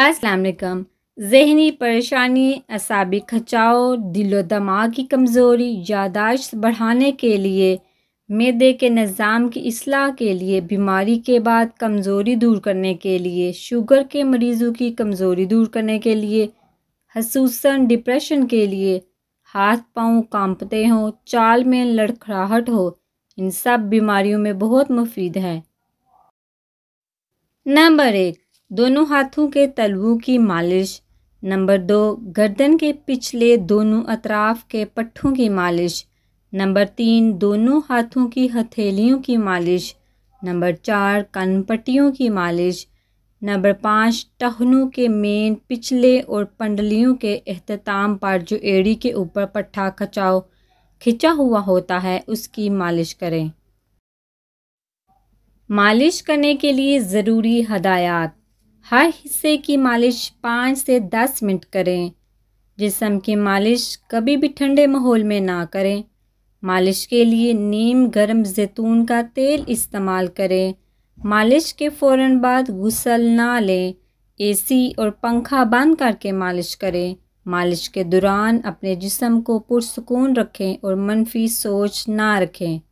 असलकम जहनी परेशानी असाबी खचाओ दिलो दमाग की कमज़ोरी यादाश्त बढ़ाने के लिए मैदे के निज़ाम की असलाह के लिए बीमारी के बाद कमज़ोरी दूर करने के लिए शुगर के मरीज़ों की कमज़ोरी दूर करने के लिए खसूस डिप्रेशन के लिए हाथ पाँव कांपते हों चाल में लड़खड़ाहट हो इन सब बीमारियों में बहुत मुफीद है नंबर एक दोनों हाथों के तलवों की मालिश नंबर दो गर्दन के पिछले दोनों अतराफ के पट्ठों की मालिश नंबर तीन दोनों हाथों की हथेलियों की मालिश नंबर चार कनपट्टियों की मालिश नंबर पाँच टहनों के मेन पिछले और पंडलियों के अहताम पर जो एड़ी के ऊपर पट्ठा खचाओ खिंचा हुआ होता है उसकी मालिश करें मालिश करने के लिए ज़रूरी हदायत हर हिस्से की मालिश पाँच से दस मिनट करें जिसम की मालिश कभी भी ठंडे माहौल में ना करें मालिश के लिए नीम गर्म जैतून का तेल इस्तेमाल करें मालिश के फ़ौर बाद गुसल ना लें एसी और पंखा बंद करके मालिश करें मालिश के दौरान अपने जिसम को पुरसकून रखें और मनफी सोच ना रखें